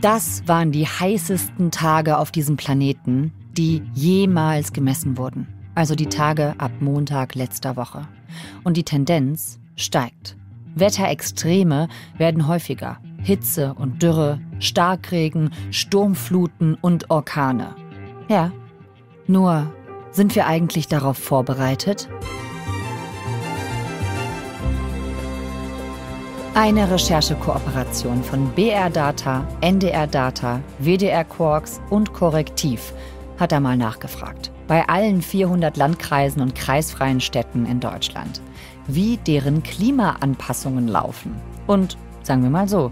Das waren die heißesten Tage auf diesem Planeten, die jemals gemessen wurden. Also die Tage ab Montag letzter Woche. Und die Tendenz steigt. Wetterextreme werden häufiger. Hitze und Dürre, Starkregen, Sturmfluten und Orkane. Ja, nur sind wir eigentlich darauf vorbereitet? Eine Recherchekooperation von BR Data, NDR Data, WDR Quarks und Korrektiv hat er mal nachgefragt. Bei allen 400 Landkreisen und kreisfreien Städten in Deutschland. Wie deren Klimaanpassungen laufen. Und sagen wir mal so,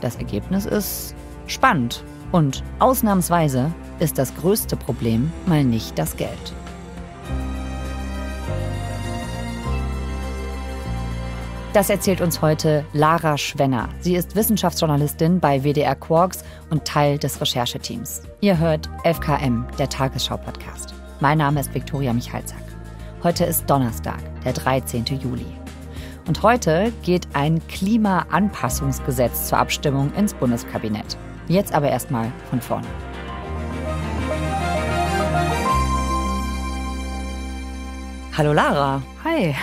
das Ergebnis ist spannend. Und ausnahmsweise ist das größte Problem mal nicht das Geld. Das erzählt uns heute Lara Schwenner. Sie ist Wissenschaftsjournalistin bei WDR Quarks und Teil des Rechercheteams. Ihr hört FKM, der Tagesschau-Podcast. Mein Name ist Viktoria Michalzack. Heute ist Donnerstag, der 13. Juli. Und heute geht ein Klimaanpassungsgesetz zur Abstimmung ins Bundeskabinett. Jetzt aber erstmal von vorne. Hallo Lara. Hi.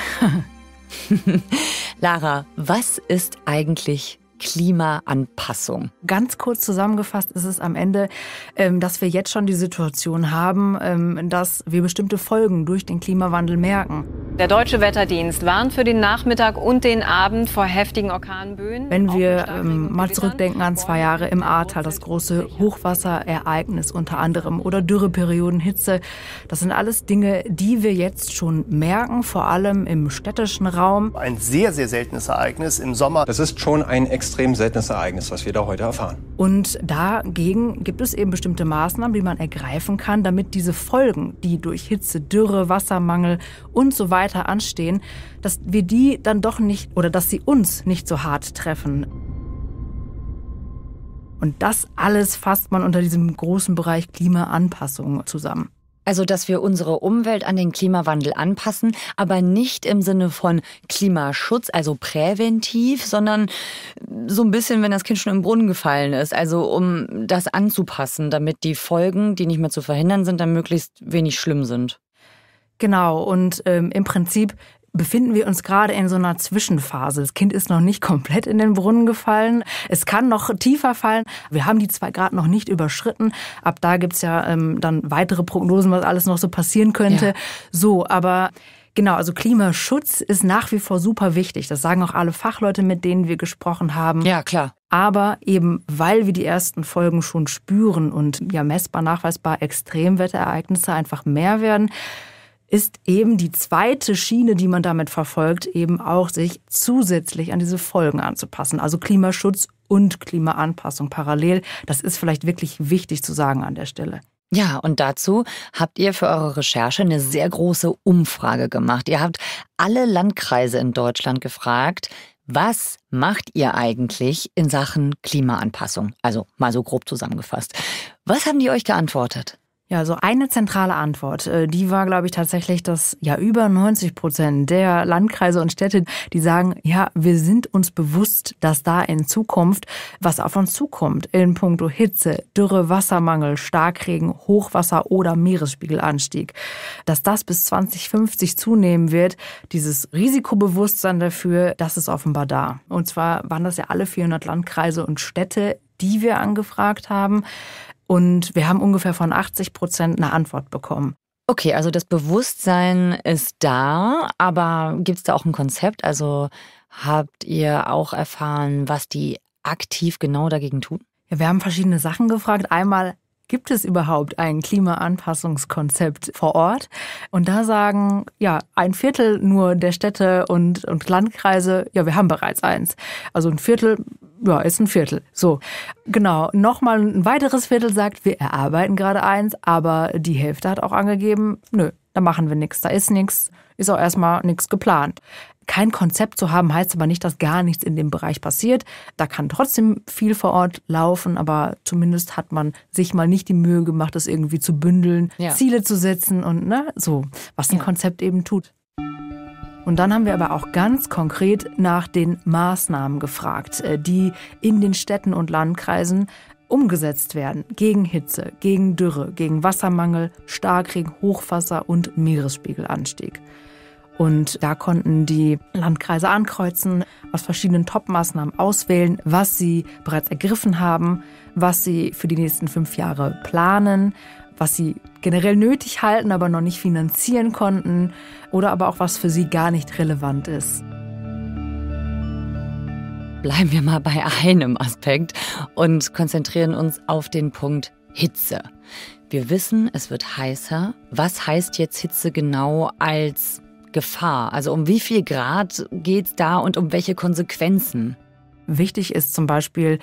Lara, was ist eigentlich Klimaanpassung. Ganz kurz zusammengefasst ist es am Ende, ähm, dass wir jetzt schon die Situation haben, ähm, dass wir bestimmte Folgen durch den Klimawandel merken. Der deutsche Wetterdienst warnt für den Nachmittag und den Abend vor heftigen Orkanböen. Wenn wir ähm, mal zurückdenken an zwei Jahre im Ahrtal, das große Hochwasserereignis unter anderem oder Dürreperioden, Hitze, das sind alles Dinge, die wir jetzt schon merken, vor allem im städtischen Raum. Ein sehr, sehr seltenes Ereignis im Sommer. Das ist schon ein Ex extrem seltenes Ereignis, was wir da heute erfahren. Und dagegen gibt es eben bestimmte Maßnahmen, die man ergreifen kann, damit diese Folgen, die durch Hitze, Dürre, Wassermangel und so weiter anstehen, dass wir die dann doch nicht oder dass sie uns nicht so hart treffen. Und das alles fasst man unter diesem großen Bereich Klimaanpassung zusammen. Also, dass wir unsere Umwelt an den Klimawandel anpassen, aber nicht im Sinne von Klimaschutz, also präventiv, sondern so ein bisschen, wenn das Kind schon im Brunnen gefallen ist. Also, um das anzupassen, damit die Folgen, die nicht mehr zu verhindern sind, dann möglichst wenig schlimm sind. Genau, und ähm, im Prinzip befinden wir uns gerade in so einer Zwischenphase. Das Kind ist noch nicht komplett in den Brunnen gefallen. Es kann noch tiefer fallen. Wir haben die zwei Grad noch nicht überschritten. Ab da gibt es ja ähm, dann weitere Prognosen, was alles noch so passieren könnte. Ja. So, aber Genau, also Klimaschutz ist nach wie vor super wichtig. Das sagen auch alle Fachleute, mit denen wir gesprochen haben. Ja, klar. Aber eben weil wir die ersten Folgen schon spüren und ja messbar nachweisbar Extremwetterereignisse einfach mehr werden, ist eben die zweite Schiene, die man damit verfolgt, eben auch sich zusätzlich an diese Folgen anzupassen. Also Klimaschutz und Klimaanpassung parallel. Das ist vielleicht wirklich wichtig zu sagen an der Stelle. Ja, und dazu habt ihr für eure Recherche eine sehr große Umfrage gemacht. Ihr habt alle Landkreise in Deutschland gefragt, was macht ihr eigentlich in Sachen Klimaanpassung? Also mal so grob zusammengefasst. Was haben die euch geantwortet? Ja, so also eine zentrale Antwort, äh, die war, glaube ich, tatsächlich, dass ja über 90 Prozent der Landkreise und Städte, die sagen, ja, wir sind uns bewusst, dass da in Zukunft was auf uns zukommt in puncto Hitze, Dürre, Wassermangel, Starkregen, Hochwasser oder Meeresspiegelanstieg. Dass das bis 2050 zunehmen wird, dieses Risikobewusstsein dafür, das ist offenbar da. Und zwar waren das ja alle 400 Landkreise und Städte die wir angefragt haben. Und wir haben ungefähr von 80 Prozent eine Antwort bekommen. Okay, also das Bewusstsein ist da, aber gibt es da auch ein Konzept? Also habt ihr auch erfahren, was die aktiv genau dagegen tun? Ja, wir haben verschiedene Sachen gefragt. Einmal, gibt es überhaupt ein Klimaanpassungskonzept vor Ort? Und da sagen, ja, ein Viertel nur der Städte und, und Landkreise, ja, wir haben bereits eins. Also ein Viertel ja, ist ein Viertel. So, genau. Nochmal ein weiteres Viertel sagt, wir erarbeiten gerade eins, aber die Hälfte hat auch angegeben, nö, da machen wir nichts, da ist nichts, ist auch erstmal nichts geplant. Kein Konzept zu haben heißt aber nicht, dass gar nichts in dem Bereich passiert. Da kann trotzdem viel vor Ort laufen, aber zumindest hat man sich mal nicht die Mühe gemacht, das irgendwie zu bündeln, ja. Ziele zu setzen und ne, so, was ein ja. Konzept eben tut. Und dann haben wir aber auch ganz konkret nach den Maßnahmen gefragt, äh, die in den Städten und Landkreisen umgesetzt werden gegen Hitze, gegen Dürre, gegen Wassermangel, Starkregen, Hochwasser und Meeresspiegelanstieg. Und da konnten die Landkreise ankreuzen, aus verschiedenen Top-Maßnahmen auswählen, was sie bereits ergriffen haben, was sie für die nächsten fünf Jahre planen was sie generell nötig halten, aber noch nicht finanzieren konnten oder aber auch was für sie gar nicht relevant ist. Bleiben wir mal bei einem Aspekt und konzentrieren uns auf den Punkt Hitze. Wir wissen, es wird heißer. Was heißt jetzt Hitze genau als Gefahr? Also um wie viel Grad geht es da und um welche Konsequenzen? Wichtig ist zum Beispiel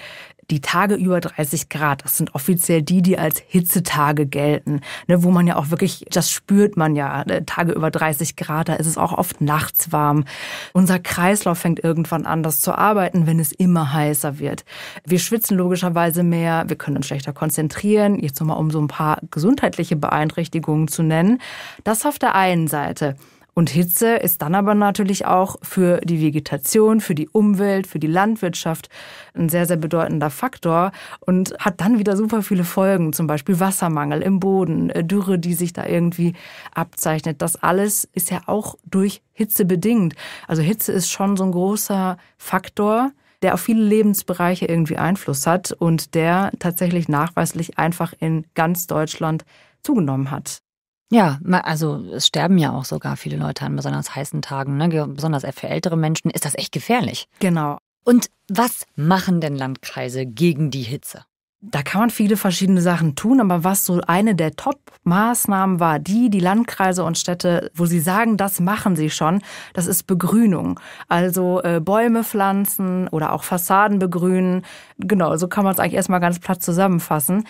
die Tage über 30 Grad, das sind offiziell die, die als Hitzetage gelten, ne, wo man ja auch wirklich, das spürt man ja, äh, Tage über 30 Grad, da ist es auch oft nachts warm. Unser Kreislauf fängt irgendwann an, das zu arbeiten, wenn es immer heißer wird. Wir schwitzen logischerweise mehr, wir können uns schlechter konzentrieren, jetzt nochmal um so ein paar gesundheitliche Beeinträchtigungen zu nennen. Das auf der einen Seite. Und Hitze ist dann aber natürlich auch für die Vegetation, für die Umwelt, für die Landwirtschaft ein sehr, sehr bedeutender Faktor und hat dann wieder super viele Folgen, zum Beispiel Wassermangel im Boden, äh, Dürre, die sich da irgendwie abzeichnet. Das alles ist ja auch durch Hitze bedingt. Also Hitze ist schon so ein großer Faktor der auf viele Lebensbereiche irgendwie Einfluss hat und der tatsächlich nachweislich einfach in ganz Deutschland zugenommen hat. Ja, also es sterben ja auch sogar viele Leute an besonders heißen Tagen, ne? besonders äh, für ältere Menschen ist das echt gefährlich. Genau. Und was machen denn Landkreise gegen die Hitze? Da kann man viele verschiedene Sachen tun, aber was so eine der Top-Maßnahmen war, die die Landkreise und Städte, wo sie sagen, das machen sie schon, das ist Begrünung. Also äh, Bäume pflanzen oder auch Fassaden begrünen. Genau, so kann man es eigentlich erstmal ganz platt zusammenfassen.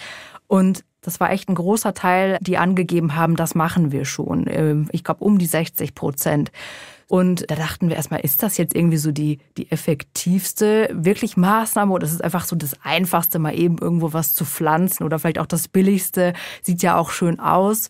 Und das war echt ein großer Teil, die angegeben haben, das machen wir schon. Ähm, ich glaube, um die 60 Prozent. Und da dachten wir erstmal, ist das jetzt irgendwie so die, die effektivste wirklich Maßnahme oder ist es einfach so das einfachste, mal eben irgendwo was zu pflanzen oder vielleicht auch das billigste, sieht ja auch schön aus.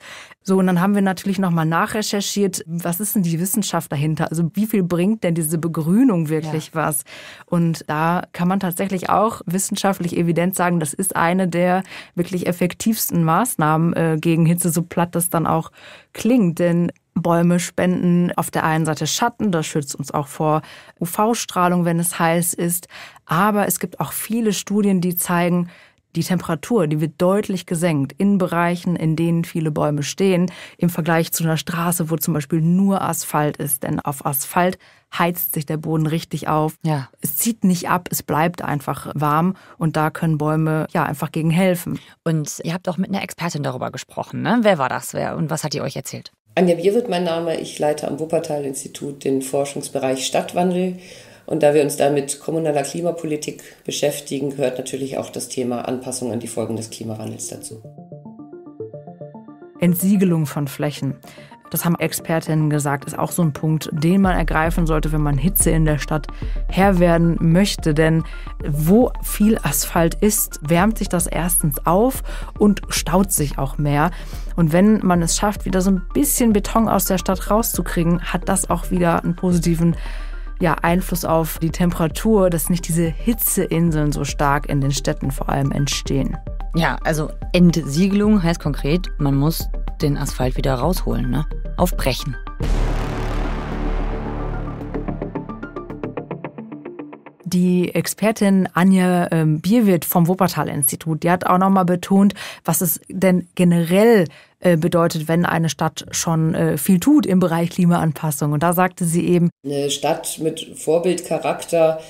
So, und dann haben wir natürlich nochmal nachrecherchiert, was ist denn die Wissenschaft dahinter? Also wie viel bringt denn diese Begrünung wirklich ja. was? Und da kann man tatsächlich auch wissenschaftlich evident sagen, das ist eine der wirklich effektivsten Maßnahmen äh, gegen Hitze, so platt das dann auch klingt. Denn Bäume spenden auf der einen Seite Schatten, das schützt uns auch vor UV-Strahlung, wenn es heiß ist. Aber es gibt auch viele Studien, die zeigen, die Temperatur, die wird deutlich gesenkt in Bereichen, in denen viele Bäume stehen, im Vergleich zu einer Straße, wo zum Beispiel nur Asphalt ist. Denn auf Asphalt heizt sich der Boden richtig auf. Ja. Es zieht nicht ab, es bleibt einfach warm und da können Bäume ja einfach gegen helfen. Und ihr habt auch mit einer Expertin darüber gesprochen, ne? Wer war das? Wer und was hat ihr euch erzählt? Anja Bier wird mein Name. Ich leite am Wuppertal-Institut den Forschungsbereich Stadtwandel und da wir uns da mit kommunaler Klimapolitik beschäftigen, gehört natürlich auch das Thema Anpassung an die Folgen des Klimawandels dazu. Entsiegelung von Flächen. Das haben Expertinnen gesagt, ist auch so ein Punkt, den man ergreifen sollte, wenn man Hitze in der Stadt Herr werden möchte. Denn wo viel Asphalt ist, wärmt sich das erstens auf und staut sich auch mehr. Und wenn man es schafft, wieder so ein bisschen Beton aus der Stadt rauszukriegen, hat das auch wieder einen positiven Effekt ja, Einfluss auf die Temperatur, dass nicht diese Hitzeinseln so stark in den Städten vor allem entstehen. Ja, also Entsiegelung heißt konkret, man muss den Asphalt wieder rausholen, ne? Aufbrechen. die Expertin Anja ähm, Bierwirt vom Wuppertal-Institut, die hat auch nochmal betont, was es denn generell äh, bedeutet, wenn eine Stadt schon äh, viel tut im Bereich Klimaanpassung. Und da sagte sie eben, eine Stadt mit Vorbildcharakter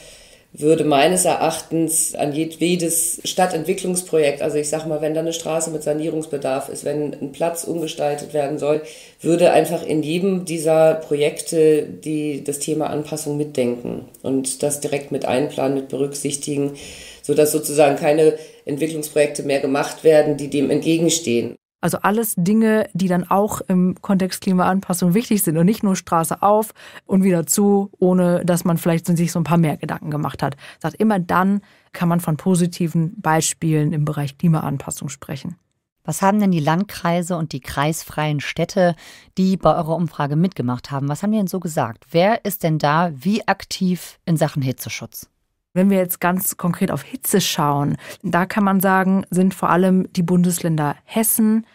würde meines Erachtens an jedes Stadtentwicklungsprojekt, also ich sag mal, wenn da eine Straße mit Sanierungsbedarf ist, wenn ein Platz umgestaltet werden soll, würde einfach in jedem dieser Projekte die das Thema Anpassung mitdenken und das direkt mit einplanen, mit berücksichtigen, sodass sozusagen keine Entwicklungsprojekte mehr gemacht werden, die dem entgegenstehen. Also alles Dinge, die dann auch im Kontext Klimaanpassung wichtig sind und nicht nur Straße auf und wieder zu, ohne dass man vielleicht sich so ein paar mehr Gedanken gemacht hat. Sagt immer dann kann man von positiven Beispielen im Bereich Klimaanpassung sprechen. Was haben denn die Landkreise und die kreisfreien Städte, die bei eurer Umfrage mitgemacht haben, was haben die denn so gesagt? Wer ist denn da wie aktiv in Sachen Hitzeschutz? Wenn wir jetzt ganz konkret auf Hitze schauen, da kann man sagen, sind vor allem die Bundesländer Hessen,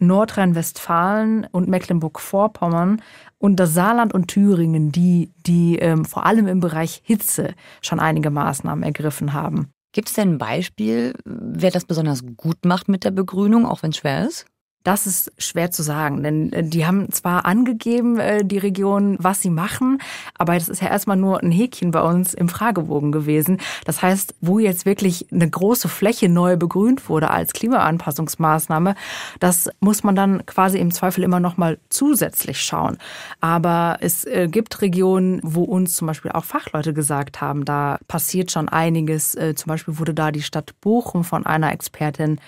Nordrhein-Westfalen und Mecklenburg-Vorpommern und das Saarland und Thüringen, die, die ähm, vor allem im Bereich Hitze schon einige Maßnahmen ergriffen haben. Gibt es denn ein Beispiel, wer das besonders gut macht mit der Begrünung, auch wenn es schwer ist? Das ist schwer zu sagen, denn äh, die haben zwar angegeben, äh, die Region, was sie machen, aber das ist ja erstmal nur ein Häkchen bei uns im Fragebogen gewesen. Das heißt, wo jetzt wirklich eine große Fläche neu begrünt wurde als Klimaanpassungsmaßnahme, das muss man dann quasi im Zweifel immer nochmal zusätzlich schauen. Aber es äh, gibt Regionen, wo uns zum Beispiel auch Fachleute gesagt haben, da passiert schon einiges. Zum Beispiel wurde da die Stadt Bochum von einer Expertin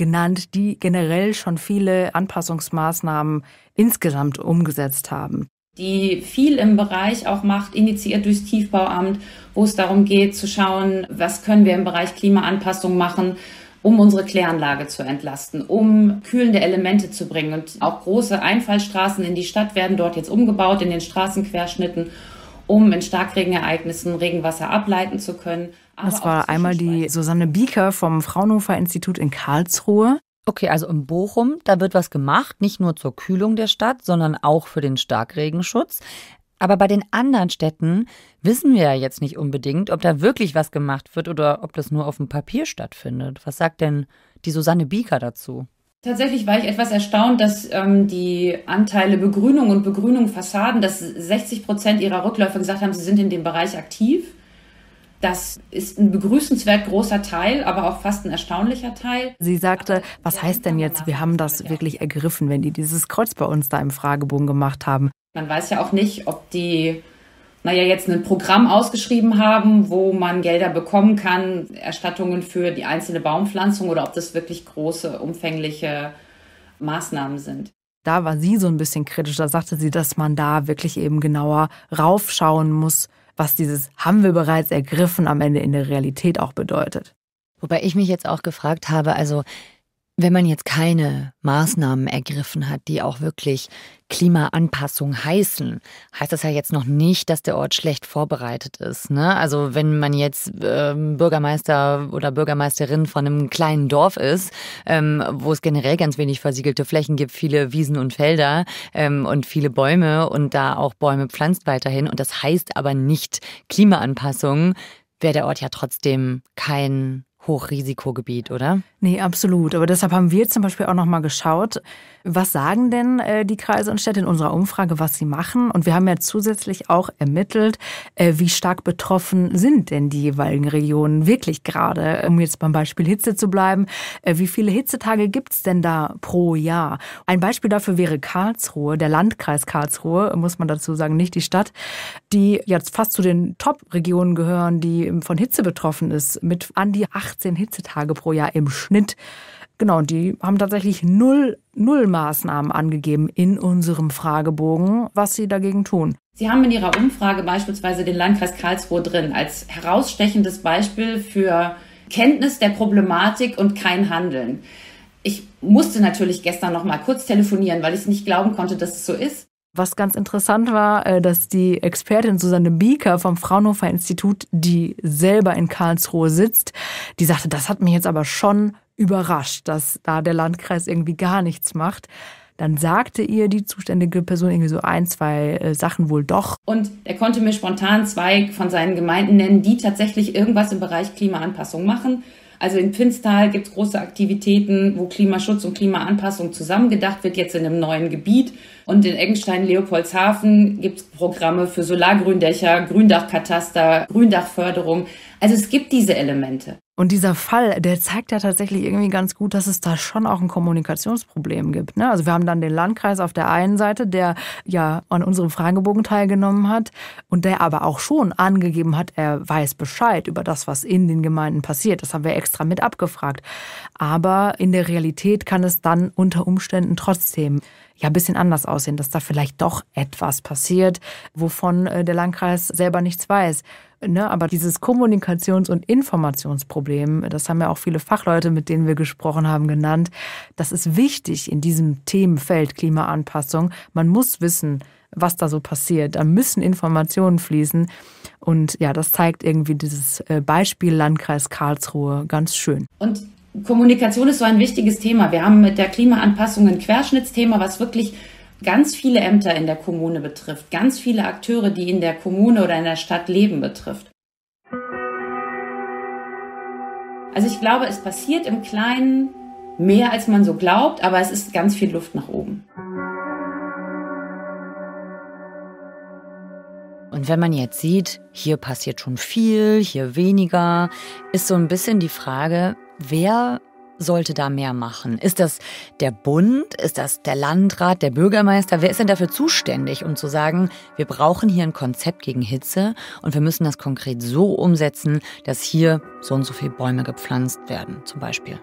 genannt, die generell schon viele Anpassungsmaßnahmen insgesamt umgesetzt haben die viel im Bereich auch macht, initiiert durchs Tiefbauamt, wo es darum geht zu schauen, was können wir im Bereich Klimaanpassung machen, um unsere Kläranlage zu entlasten, um kühlende Elemente zu bringen. Und auch große Einfallstraßen in die Stadt werden dort jetzt umgebaut, in den Straßenquerschnitten um in Starkregenereignissen Regenwasser ableiten zu können. das war einmal die Susanne Bieker vom Fraunhofer Institut in Karlsruhe. Okay, also in Bochum, da wird was gemacht, nicht nur zur Kühlung der Stadt, sondern auch für den Starkregenschutz. Aber bei den anderen Städten wissen wir ja jetzt nicht unbedingt, ob da wirklich was gemacht wird oder ob das nur auf dem Papier stattfindet. Was sagt denn die Susanne Bieker dazu? Tatsächlich war ich etwas erstaunt, dass ähm, die Anteile Begrünung und Begrünung Fassaden, dass 60 Prozent ihrer Rückläufer gesagt haben, sie sind in dem Bereich aktiv. Das ist ein begrüßenswert großer Teil, aber auch fast ein erstaunlicher Teil. Sie sagte, was heißt denn jetzt, wir haben das wirklich ergriffen, wenn die dieses Kreuz bei uns da im Fragebogen gemacht haben? Man weiß ja auch nicht, ob die naja, jetzt ein Programm ausgeschrieben haben, wo man Gelder bekommen kann, Erstattungen für die einzelne Baumpflanzung oder ob das wirklich große, umfängliche Maßnahmen sind. Da war sie so ein bisschen kritisch. Da sagte sie, dass man da wirklich eben genauer raufschauen muss, was dieses haben wir bereits ergriffen am Ende in der Realität auch bedeutet. Wobei ich mich jetzt auch gefragt habe, also wenn man jetzt keine Maßnahmen ergriffen hat, die auch wirklich Klimaanpassung heißen, heißt das ja jetzt noch nicht, dass der Ort schlecht vorbereitet ist. Ne? Also wenn man jetzt ähm, Bürgermeister oder Bürgermeisterin von einem kleinen Dorf ist, ähm, wo es generell ganz wenig versiegelte Flächen gibt, viele Wiesen und Felder ähm, und viele Bäume und da auch Bäume pflanzt weiterhin und das heißt aber nicht Klimaanpassung, wäre der Ort ja trotzdem kein Hochrisikogebiet, oder? Nee, absolut. Aber deshalb haben wir zum Beispiel auch nochmal geschaut, was sagen denn äh, die Kreise und Städte in unserer Umfrage, was sie machen. Und wir haben ja zusätzlich auch ermittelt, äh, wie stark betroffen sind denn die jeweiligen Regionen wirklich gerade, um jetzt beim Beispiel Hitze zu bleiben. Äh, wie viele Hitzetage gibt es denn da pro Jahr? Ein Beispiel dafür wäre Karlsruhe, der Landkreis Karlsruhe, muss man dazu sagen, nicht die Stadt, die jetzt fast zu den Top-Regionen gehören, die von Hitze betroffen ist, mit an die 18 Hitzetage pro Jahr im Schnitt. Genau, und die haben tatsächlich null, null Maßnahmen angegeben in unserem Fragebogen, was sie dagegen tun. Sie haben in Ihrer Umfrage beispielsweise den Landkreis Karlsruhe drin als herausstechendes Beispiel für Kenntnis der Problematik und kein Handeln. Ich musste natürlich gestern noch mal kurz telefonieren, weil ich es nicht glauben konnte, dass es so ist. Was ganz interessant war, äh, dass die Expertin Susanne Bieker vom Fraunhofer Institut, die selber in Karlsruhe sitzt, die sagte, das hat mich jetzt aber schon überrascht, dass da der Landkreis irgendwie gar nichts macht. Dann sagte ihr die zuständige Person irgendwie so ein, zwei äh, Sachen wohl doch. Und er konnte mir spontan zwei von seinen Gemeinden nennen, die tatsächlich irgendwas im Bereich Klimaanpassung machen. Also in Pinstal gibt es große Aktivitäten, wo Klimaschutz und Klimaanpassung zusammengedacht wird, jetzt in einem neuen Gebiet. Und in Eggenstein-Leopoldshafen gibt es Programme für Solargründächer, Gründachkataster, Gründachförderung. Also es gibt diese Elemente. Und dieser Fall, der zeigt ja tatsächlich irgendwie ganz gut, dass es da schon auch ein Kommunikationsproblem gibt. Ne? Also wir haben dann den Landkreis auf der einen Seite, der ja an unserem Fragebogen teilgenommen hat und der aber auch schon angegeben hat, er weiß Bescheid über das, was in den Gemeinden passiert. Das haben wir extra mit abgefragt. Aber in der Realität kann es dann unter Umständen trotzdem ja ein bisschen anders aussehen, dass da vielleicht doch etwas passiert, wovon äh, der Landkreis selber nichts weiß. Ne, aber dieses Kommunikations- und Informationsproblem, das haben ja auch viele Fachleute, mit denen wir gesprochen haben, genannt, das ist wichtig in diesem Themenfeld Klimaanpassung. Man muss wissen, was da so passiert. Da müssen Informationen fließen. Und ja, das zeigt irgendwie dieses äh, Beispiel Landkreis Karlsruhe ganz schön. Und Kommunikation ist so ein wichtiges Thema. Wir haben mit der Klimaanpassung ein Querschnittsthema, was wirklich ganz viele Ämter in der Kommune betrifft, ganz viele Akteure, die in der Kommune oder in der Stadt leben, betrifft. Also ich glaube, es passiert im Kleinen mehr, als man so glaubt, aber es ist ganz viel Luft nach oben. Und wenn man jetzt sieht, hier passiert schon viel, hier weniger, ist so ein bisschen die Frage, Wer sollte da mehr machen? Ist das der Bund? Ist das der Landrat, der Bürgermeister? Wer ist denn dafür zuständig, um zu sagen, wir brauchen hier ein Konzept gegen Hitze und wir müssen das konkret so umsetzen, dass hier so und so viele Bäume gepflanzt werden, zum Beispiel?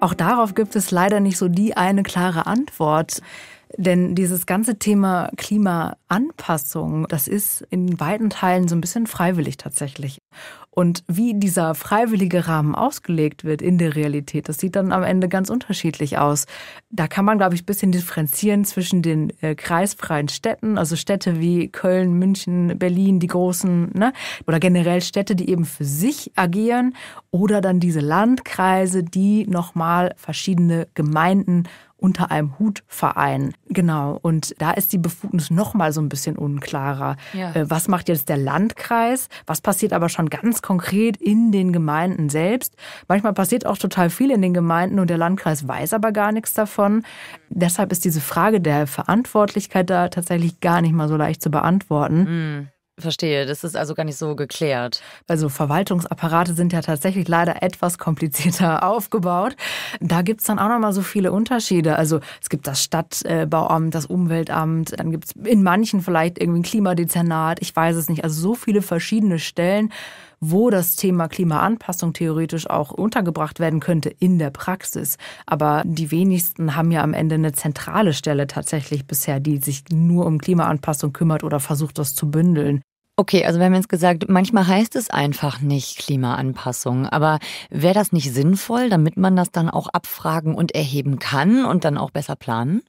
Auch darauf gibt es leider nicht so die eine klare Antwort. Denn dieses ganze Thema Klimaanpassung, das ist in beiden Teilen so ein bisschen freiwillig tatsächlich. Und wie dieser freiwillige Rahmen ausgelegt wird in der Realität, das sieht dann am Ende ganz unterschiedlich aus. Da kann man, glaube ich, ein bisschen differenzieren zwischen den äh, kreisfreien Städten, also Städte wie Köln, München, Berlin, die großen, ne? oder generell Städte, die eben für sich agieren, oder dann diese Landkreise, die nochmal verschiedene Gemeinden unter einem Hut vereinen. Genau. Und da ist die Befugnis nochmal so ein bisschen unklarer. Ja. Äh, was macht jetzt der Landkreis? Was passiert aber schon ganz konkret in den Gemeinden selbst? Manchmal passiert auch total viel in den Gemeinden und der Landkreis weiß aber gar nichts davon. Deshalb ist diese Frage der Verantwortlichkeit da tatsächlich gar nicht mal so leicht zu beantworten. Mhm. Verstehe, das ist also gar nicht so geklärt. Also Verwaltungsapparate sind ja tatsächlich leider etwas komplizierter aufgebaut. Da gibt's dann auch nochmal so viele Unterschiede. Also es gibt das Stadtbauamt, das Umweltamt, dann gibt's in manchen vielleicht irgendwie ein Klimadezernat, ich weiß es nicht. Also so viele verschiedene Stellen, wo das Thema Klimaanpassung theoretisch auch untergebracht werden könnte in der Praxis. Aber die wenigsten haben ja am Ende eine zentrale Stelle tatsächlich bisher, die sich nur um Klimaanpassung kümmert oder versucht, das zu bündeln. Okay, also wir haben jetzt gesagt, manchmal heißt es einfach nicht Klimaanpassung, aber wäre das nicht sinnvoll, damit man das dann auch abfragen und erheben kann und dann auch besser planen?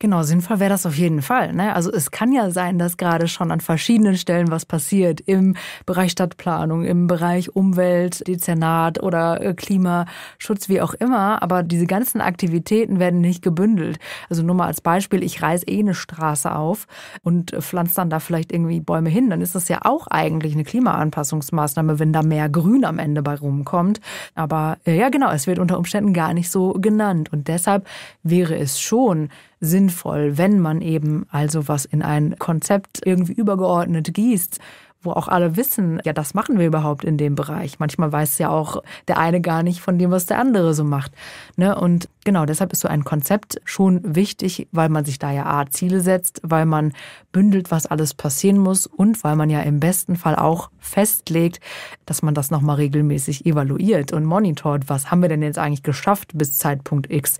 Genau, sinnvoll wäre das auf jeden Fall. Ne? Also es kann ja sein, dass gerade schon an verschiedenen Stellen was passiert im Bereich Stadtplanung, im Bereich Umwelt, Dezernat oder äh, Klimaschutz, wie auch immer. Aber diese ganzen Aktivitäten werden nicht gebündelt. Also nur mal als Beispiel, ich reiße eh eine Straße auf und äh, pflanze dann da vielleicht irgendwie Bäume hin. Dann ist das ja auch eigentlich eine Klimaanpassungsmaßnahme, wenn da mehr Grün am Ende bei rumkommt. Aber äh, ja, genau, es wird unter Umständen gar nicht so genannt. Und deshalb wäre es schon sinnvoll, wenn man eben also was in ein Konzept irgendwie übergeordnet gießt, wo auch alle wissen, ja, das machen wir überhaupt in dem Bereich. Manchmal weiß ja auch der eine gar nicht von dem, was der andere so macht. Ne? Und genau, deshalb ist so ein Konzept schon wichtig, weil man sich da ja A, Ziele setzt, weil man bündelt, was alles passieren muss und weil man ja im besten Fall auch festlegt, dass man das nochmal regelmäßig evaluiert und monitort. Was haben wir denn jetzt eigentlich geschafft bis Zeitpunkt X?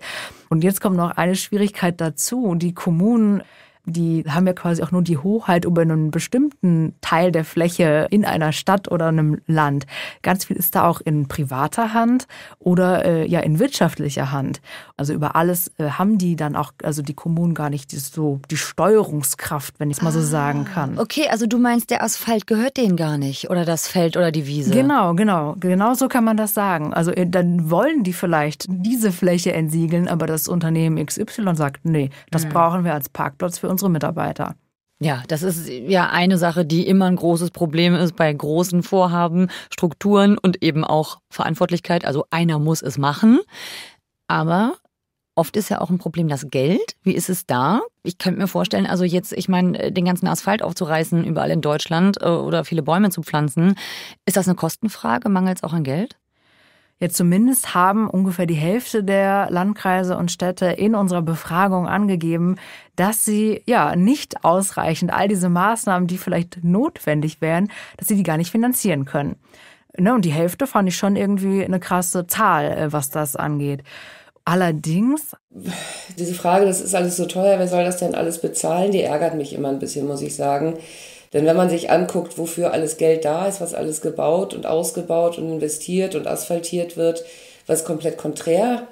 Und jetzt kommt noch eine Schwierigkeit dazu. Die Kommunen die haben ja quasi auch nur die Hoheit über einen bestimmten Teil der Fläche in einer Stadt oder einem Land. Ganz viel ist da auch in privater Hand oder äh, ja in wirtschaftlicher Hand. Also über alles äh, haben die dann auch, also die Kommunen gar nicht die, so die Steuerungskraft, wenn ich es mal ah, so sagen ah, kann. Okay, also du meinst, der Asphalt gehört denen gar nicht oder das Feld oder die Wiese. Genau, genau, genau so kann man das sagen. Also äh, dann wollen die vielleicht diese Fläche entsiegeln, aber das Unternehmen XY sagt, nee, das ja. brauchen wir als Parkplatz für unsere Mitarbeiter. Ja, das ist ja eine Sache, die immer ein großes Problem ist bei großen Vorhaben, Strukturen und eben auch Verantwortlichkeit. Also einer muss es machen. Aber oft ist ja auch ein Problem das Geld. Wie ist es da? Ich könnte mir vorstellen, also jetzt, ich meine, den ganzen Asphalt aufzureißen überall in Deutschland äh, oder viele Bäume zu pflanzen. Ist das eine Kostenfrage? Mangelt es auch an Geld? Ja, zumindest haben ungefähr die Hälfte der Landkreise und Städte in unserer Befragung angegeben, dass sie ja nicht ausreichend all diese Maßnahmen, die vielleicht notwendig wären, dass sie die gar nicht finanzieren können. Ne, und die Hälfte fand ich schon irgendwie eine krasse Zahl, äh, was das angeht. Allerdings. Diese Frage, das ist alles so teuer, wer soll das denn alles bezahlen, die ärgert mich immer ein bisschen, muss ich sagen. Denn wenn man sich anguckt, wofür alles Geld da ist, was alles gebaut und ausgebaut und investiert und asphaltiert wird, was komplett konträr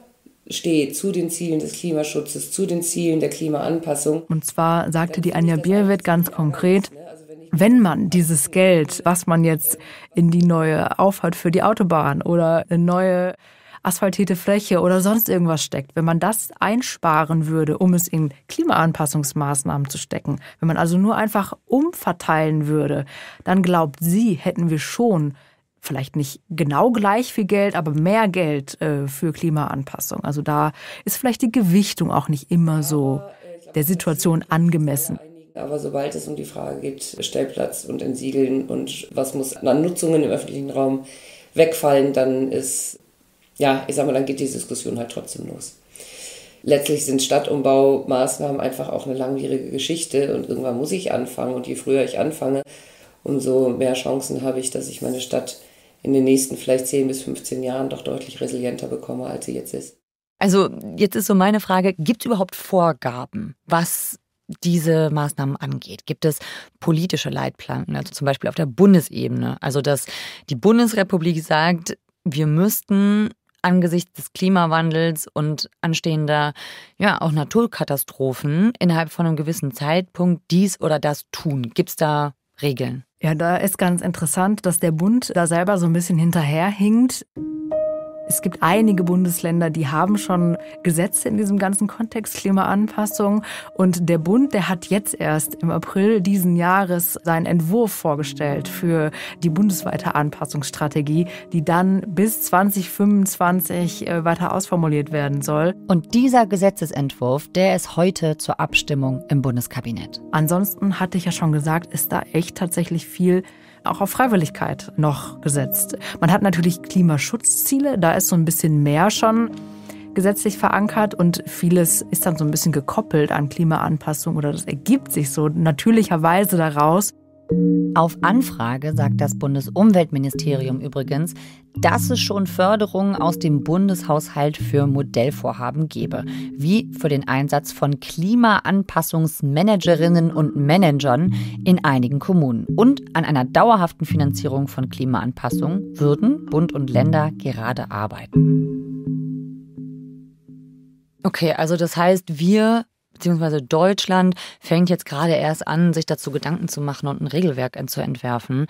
steht zu den Zielen des Klimaschutzes, zu den Zielen der Klimaanpassung. Und zwar sagte die Anja Bierwitt ganz konkret, ne? also wenn man dieses Geld, was man jetzt in die neue Auffahrt für die Autobahn oder eine neue asphaltierte Fläche oder sonst irgendwas steckt, wenn man das einsparen würde, um es in Klimaanpassungsmaßnahmen zu stecken, wenn man also nur einfach umverteilen würde, dann glaubt sie, hätten wir schon vielleicht nicht genau gleich viel Geld, aber mehr Geld äh, für Klimaanpassung. Also da ist vielleicht die Gewichtung auch nicht immer so der Situation angemessen. Aber sobald es um die Frage geht, Stellplatz und Entsiegeln und was muss an Nutzungen im öffentlichen Raum wegfallen, dann ist ja, ich sag mal, dann geht die Diskussion halt trotzdem los. Letztlich sind Stadtumbaumaßnahmen einfach auch eine langwierige Geschichte und irgendwann muss ich anfangen und je früher ich anfange, umso mehr Chancen habe ich, dass ich meine Stadt in den nächsten vielleicht 10 bis 15 Jahren doch deutlich resilienter bekomme, als sie jetzt ist. Also jetzt ist so meine Frage, gibt es überhaupt Vorgaben, was diese Maßnahmen angeht? Gibt es politische Leitplanken, also zum Beispiel auf der Bundesebene? Also dass die Bundesrepublik sagt, wir müssten angesichts des Klimawandels und anstehender, ja, auch Naturkatastrophen innerhalb von einem gewissen Zeitpunkt dies oder das tun? Gibt es da Regeln? Ja, da ist ganz interessant, dass der Bund da selber so ein bisschen hinterherhinkt. Es gibt einige Bundesländer, die haben schon Gesetze in diesem ganzen Kontext Klimaanpassung. Und der Bund, der hat jetzt erst im April diesen Jahres seinen Entwurf vorgestellt für die bundesweite Anpassungsstrategie, die dann bis 2025 äh, weiter ausformuliert werden soll. Und dieser Gesetzesentwurf, der ist heute zur Abstimmung im Bundeskabinett. Ansonsten hatte ich ja schon gesagt, ist da echt tatsächlich viel auch auf Freiwilligkeit noch gesetzt. Man hat natürlich Klimaschutzziele, da ist so ein bisschen mehr schon gesetzlich verankert und vieles ist dann so ein bisschen gekoppelt an Klimaanpassung oder das ergibt sich so natürlicherweise daraus. Auf Anfrage sagt das Bundesumweltministerium übrigens, dass es schon Förderungen aus dem Bundeshaushalt für Modellvorhaben gebe, wie für den Einsatz von Klimaanpassungsmanagerinnen und Managern in einigen Kommunen. Und an einer dauerhaften Finanzierung von Klimaanpassung würden Bund und Länder gerade arbeiten. Okay, also das heißt, wir beziehungsweise Deutschland fängt jetzt gerade erst an, sich dazu Gedanken zu machen und ein Regelwerk zu entwerfen.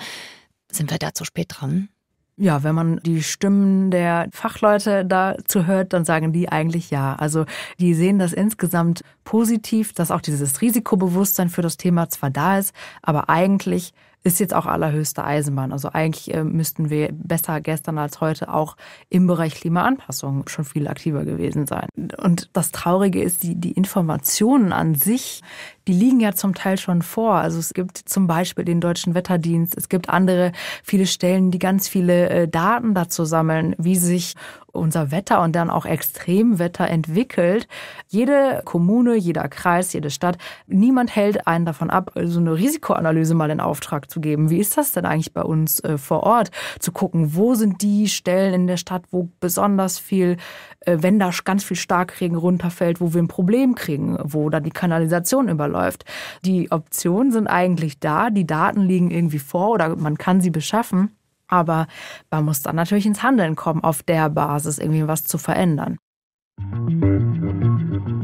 Sind wir da zu spät dran? Ja, wenn man die Stimmen der Fachleute dazu hört, dann sagen die eigentlich ja. Also die sehen das insgesamt positiv, dass auch dieses Risikobewusstsein für das Thema zwar da ist, aber eigentlich ist jetzt auch allerhöchste Eisenbahn. Also eigentlich äh, müssten wir besser gestern als heute auch im Bereich Klimaanpassung schon viel aktiver gewesen sein. Und das Traurige ist, die, die Informationen an sich die liegen ja zum Teil schon vor. Also es gibt zum Beispiel den Deutschen Wetterdienst, es gibt andere viele Stellen, die ganz viele äh, Daten dazu sammeln, wie sich unser Wetter und dann auch Extremwetter entwickelt. Jede Kommune, jeder Kreis, jede Stadt, niemand hält einen davon ab, so eine Risikoanalyse mal in Auftrag zu geben. Wie ist das denn eigentlich bei uns äh, vor Ort? Zu gucken, wo sind die Stellen in der Stadt, wo besonders viel äh, wenn da ganz viel Starkregen runterfällt, wo wir ein Problem kriegen, wo dann die Kanalisation überläuft. Die Optionen sind eigentlich da, die Daten liegen irgendwie vor oder man kann sie beschaffen. Aber man muss dann natürlich ins Handeln kommen, auf der Basis irgendwie was zu verändern.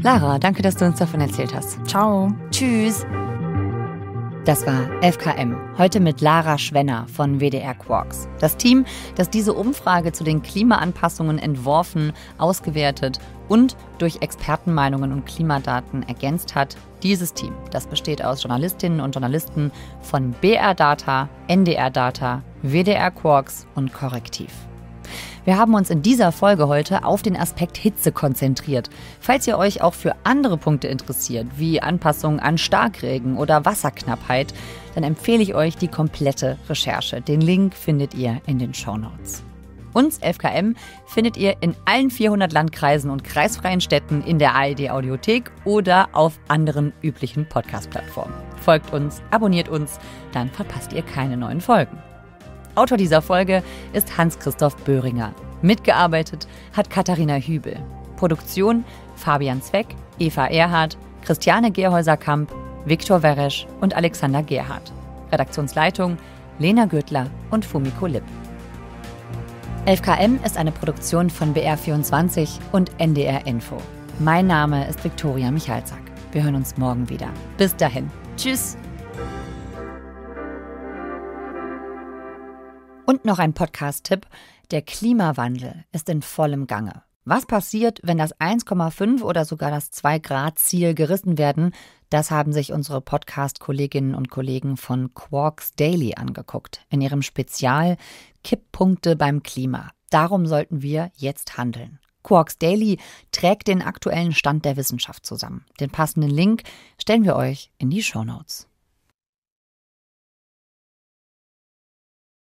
Lara, danke, dass du uns davon erzählt hast. Ciao. Tschüss. Das war FKM, heute mit Lara Schwenner von WDR Quarks. Das Team, das diese Umfrage zu den Klimaanpassungen entworfen, ausgewertet und durch Expertenmeinungen und Klimadaten ergänzt hat. Dieses Team, das besteht aus Journalistinnen und Journalisten von BR Data, NDR Data, WDR Quarks und Korrektiv. Wir haben uns in dieser Folge heute auf den Aspekt Hitze konzentriert. Falls ihr euch auch für andere Punkte interessiert, wie Anpassungen an Starkregen oder Wasserknappheit, dann empfehle ich euch die komplette Recherche. Den Link findet ihr in den Show Notes. Uns km findet ihr in allen 400 Landkreisen und kreisfreien Städten in der AED Audiothek oder auf anderen üblichen Podcast-Plattformen. Folgt uns, abonniert uns, dann verpasst ihr keine neuen Folgen. Autor dieser Folge ist Hans-Christoph Böhringer. Mitgearbeitet hat Katharina Hübel. Produktion Fabian Zweck, Eva Erhardt, Christiane Gerhäuser-Kamp, Viktor Weresch und Alexander Gerhardt. Redaktionsleitung Lena Gürtler und Fumiko Lipp. 11KM ist eine Produktion von BR24 und NDR Info. Mein Name ist Viktoria Michalzack. Wir hören uns morgen wieder. Bis dahin. Tschüss. Und noch ein Podcast-Tipp. Der Klimawandel ist in vollem Gange. Was passiert, wenn das 1,5 oder sogar das 2-Grad-Ziel gerissen werden? Das haben sich unsere Podcast-Kolleginnen und Kollegen von Quarks Daily angeguckt, in ihrem Spezial Kipppunkte beim Klima. Darum sollten wir jetzt handeln. Quarks Daily trägt den aktuellen Stand der Wissenschaft zusammen. Den passenden Link stellen wir euch in die Show Notes.